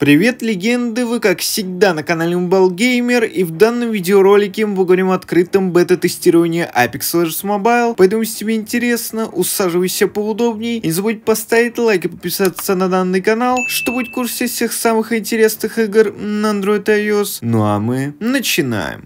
Привет, легенды! Вы, как всегда, на канале Геймер и в данном видеоролике мы поговорим о открытом бета-тестировании Apex Legends Mobile, поэтому если тебе интересно, усаживайся поудобнее и не забудь поставить лайк и подписаться на данный канал, чтобы быть в курсе всех самых интересных игр на Android и iOS. Ну а мы начинаем.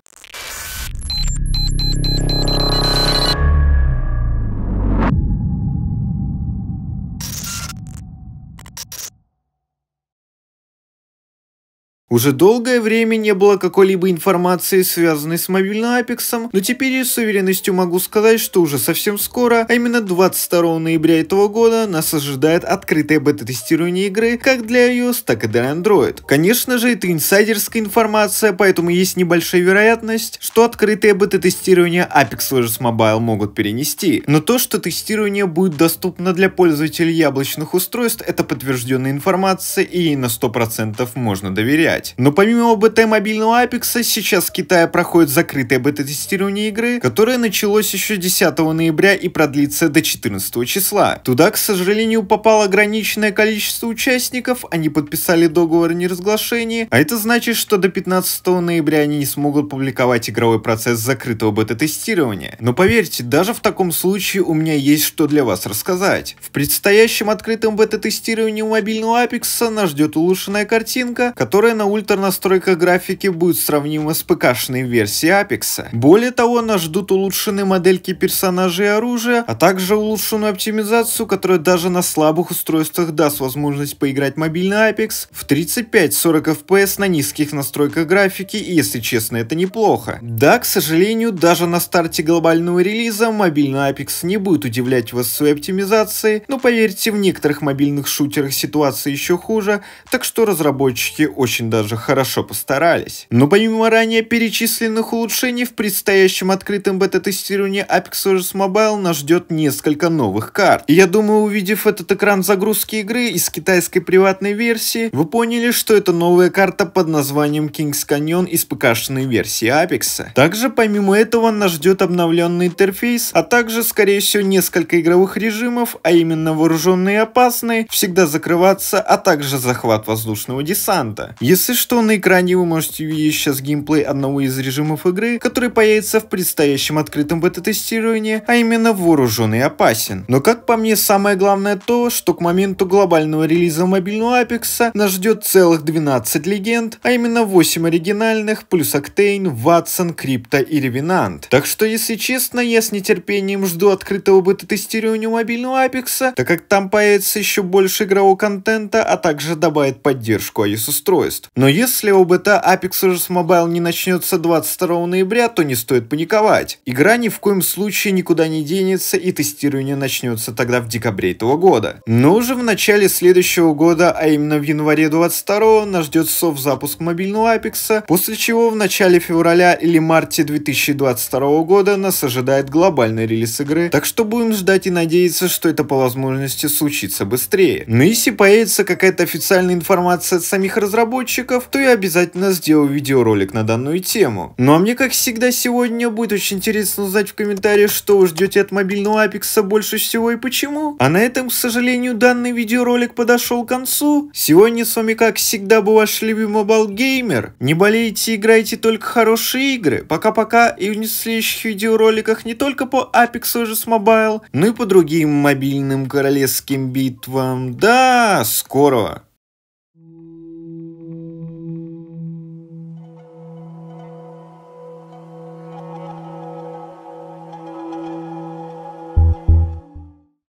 Уже долгое время не было какой-либо информации, связанной с мобильным Апексом, но теперь с уверенностью могу сказать, что уже совсем скоро, а именно 22 ноября этого года, нас ожидает открытое бета-тестирование игры как для iOS, так и для Android. Конечно же, это инсайдерская информация, поэтому есть небольшая вероятность, что открытое бета-тестирование Apex Legends Mobile могут перенести. Но то, что тестирование будет доступно для пользователей яблочных устройств, это подтвержденная информация и ей на 100% можно доверять играть. Но помимо бт мобильного Apex, сейчас в Китае проходит закрытое бета-тестирование игры, которое началось еще 10 ноября и продлится до 14 числа. Туда, к сожалению, попало ограниченное количество участников, они подписали договор о неразглашении, а это значит, что до 15 ноября они не смогут публиковать игровой процесс закрытого бета-тестирования. Но поверьте, даже в таком случае у меня есть что для вас рассказать. В предстоящем открытом бета-тестировании у мобильного Apex нас ждет улучшенная картинка, которая на ультранастройка графики будет сравнима с ПК-шной версией Apex. Более того, нас ждут улучшенные модельки персонажей и оружия, а также улучшенную оптимизацию, которая даже на слабых устройствах даст возможность поиграть мобильный Apex в 35-40 FPS на низких настройках графики, и если честно, это неплохо. Да, к сожалению, даже на старте глобального релиза мобильный Apex не будет удивлять вас своей оптимизацией, но поверьте, в некоторых мобильных шутерах ситуация еще хуже, так что разработчики очень даже хорошо постарались. Но помимо ранее перечисленных улучшений, в предстоящем открытом бета-тестировании Apex Origins Mobile нас ждет несколько новых карт. И я думаю, увидев этот экран загрузки игры из китайской приватной версии, вы поняли, что это новая карта под названием Kings Canyon из покашенной версии Apex. Также помимо этого нас ждет обновленный интерфейс, а также скорее всего несколько игровых режимов, а именно вооруженные и опасные, всегда закрываться, а также захват воздушного десанта. Если Единственное, что на экране вы можете увидеть сейчас геймплей одного из режимов игры, который появится в предстоящем открытом бета-тестировании, а именно вооружен и опасен. Но как по мне, самое главное то, что к моменту глобального релиза мобильного Apex нас ждет целых 12 легенд, а именно 8 оригинальных, плюс Octane, Ватсон, Крипто и Ревенант. Так что, если честно, я с нетерпением жду открытого бета-тестирования мобильного Apex, так как там появится еще больше игрового контента, а также добавит поддержку iOS-устройств. Но если у ОБТ Apex Legends Mobile не начнется 22 ноября, то не стоит паниковать. Игра ни в коем случае никуда не денется и тестирование начнется тогда в декабре этого года. Но уже в начале следующего года, а именно в январе 22 нас ждет софт-запуск мобильного Apex, после чего в начале февраля или марте 2022 года нас ожидает глобальный релиз игры, так что будем ждать и надеяться, что это по возможности случится быстрее. Но ну если появится какая-то официальная информация от самих разработчиков, подписчиков, то я обязательно сделаю видеоролик на данную тему. Ну а мне, как всегда, сегодня будет очень интересно узнать в комментариях, что вы ждете от мобильного Апекса больше всего и почему. А на этом, к сожалению, данный видеоролик подошел к концу. Сегодня с вами, как всегда, был ваш любимый Балгеймер. Не болейте, играйте только хорошие игры. Пока-пока и в следующих видеороликах не только по Apex же с Mobile, но и по другим мобильным королевским битвам. Да, скоро.